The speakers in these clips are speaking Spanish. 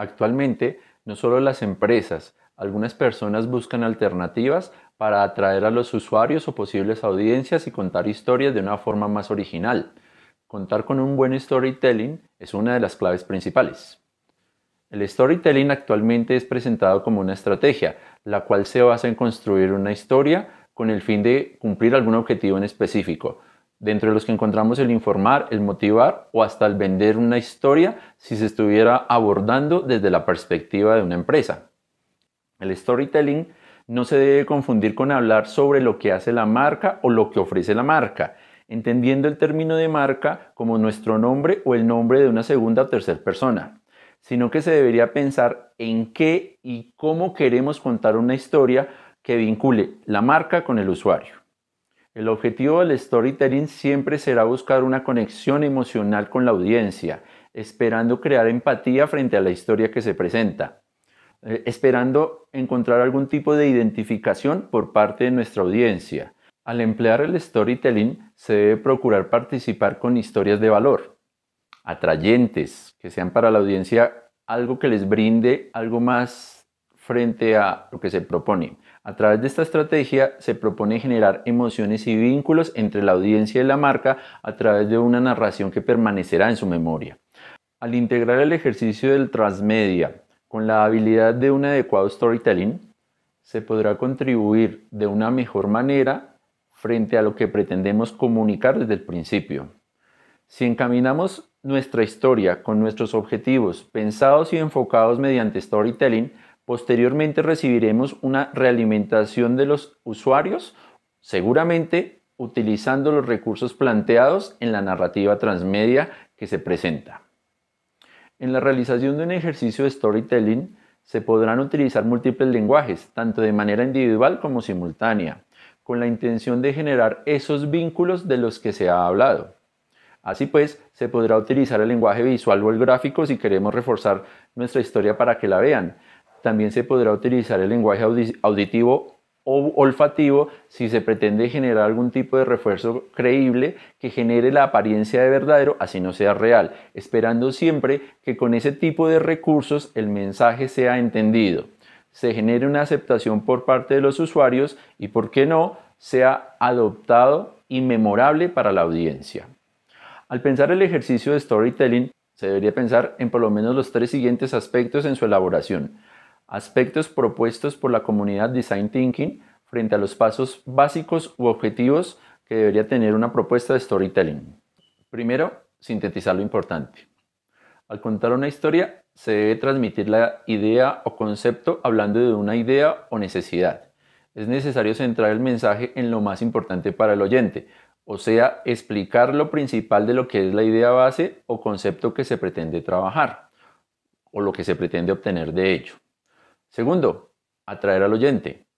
Actualmente, no solo las empresas, algunas personas buscan alternativas para atraer a los usuarios o posibles audiencias y contar historias de una forma más original. Contar con un buen storytelling es una de las claves principales. El storytelling actualmente es presentado como una estrategia, la cual se basa en construir una historia con el fin de cumplir algún objetivo en específico, dentro de los que encontramos el informar, el motivar o hasta el vender una historia si se estuviera abordando desde la perspectiva de una empresa. El storytelling no se debe confundir con hablar sobre lo que hace la marca o lo que ofrece la marca, entendiendo el término de marca como nuestro nombre o el nombre de una segunda o tercera persona, sino que se debería pensar en qué y cómo queremos contar una historia que vincule la marca con el usuario. El objetivo del storytelling siempre será buscar una conexión emocional con la audiencia, esperando crear empatía frente a la historia que se presenta, eh, esperando encontrar algún tipo de identificación por parte de nuestra audiencia. Al emplear el storytelling se debe procurar participar con historias de valor, atrayentes, que sean para la audiencia algo que les brinde algo más frente a lo que se propone. A través de esta estrategia se propone generar emociones y vínculos entre la audiencia y la marca a través de una narración que permanecerá en su memoria. Al integrar el ejercicio del transmedia con la habilidad de un adecuado storytelling, se podrá contribuir de una mejor manera frente a lo que pretendemos comunicar desde el principio. Si encaminamos nuestra historia con nuestros objetivos pensados y enfocados mediante storytelling, Posteriormente recibiremos una realimentación de los usuarios, seguramente utilizando los recursos planteados en la narrativa transmedia que se presenta. En la realización de un ejercicio de storytelling se podrán utilizar múltiples lenguajes, tanto de manera individual como simultánea, con la intención de generar esos vínculos de los que se ha hablado. Así pues, se podrá utilizar el lenguaje visual o el gráfico si queremos reforzar nuestra historia para que la vean, también se podrá utilizar el lenguaje auditivo o olfativo si se pretende generar algún tipo de refuerzo creíble que genere la apariencia de verdadero, así no sea real, esperando siempre que con ese tipo de recursos el mensaje sea entendido, se genere una aceptación por parte de los usuarios y, por qué no, sea adoptado y memorable para la audiencia. Al pensar el ejercicio de storytelling, se debería pensar en por lo menos los tres siguientes aspectos en su elaboración aspectos propuestos por la comunidad Design Thinking frente a los pasos básicos u objetivos que debería tener una propuesta de storytelling. Primero, sintetizar lo importante. Al contar una historia, se debe transmitir la idea o concepto hablando de una idea o necesidad. Es necesario centrar el mensaje en lo más importante para el oyente, o sea, explicar lo principal de lo que es la idea base o concepto que se pretende trabajar, o lo que se pretende obtener de ello. Segundo, atraer al oyente.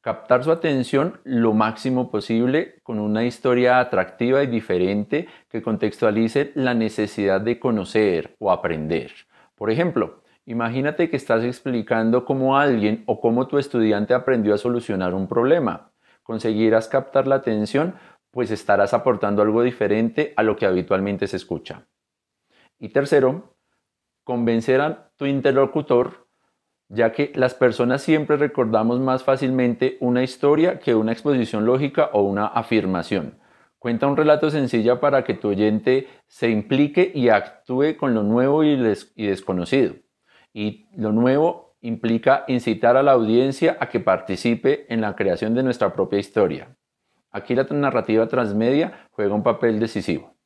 Captar su atención lo máximo posible con una historia atractiva y diferente que contextualice la necesidad de conocer o aprender. Por ejemplo, imagínate que estás explicando cómo alguien o cómo tu estudiante aprendió a solucionar un problema. Conseguirás captar la atención, pues estarás aportando algo diferente a lo que habitualmente se escucha. Y tercero, convencer a tu interlocutor ya que las personas siempre recordamos más fácilmente una historia que una exposición lógica o una afirmación. Cuenta un relato sencillo para que tu oyente se implique y actúe con lo nuevo y, y desconocido. Y lo nuevo implica incitar a la audiencia a que participe en la creación de nuestra propia historia. Aquí la narrativa transmedia juega un papel decisivo.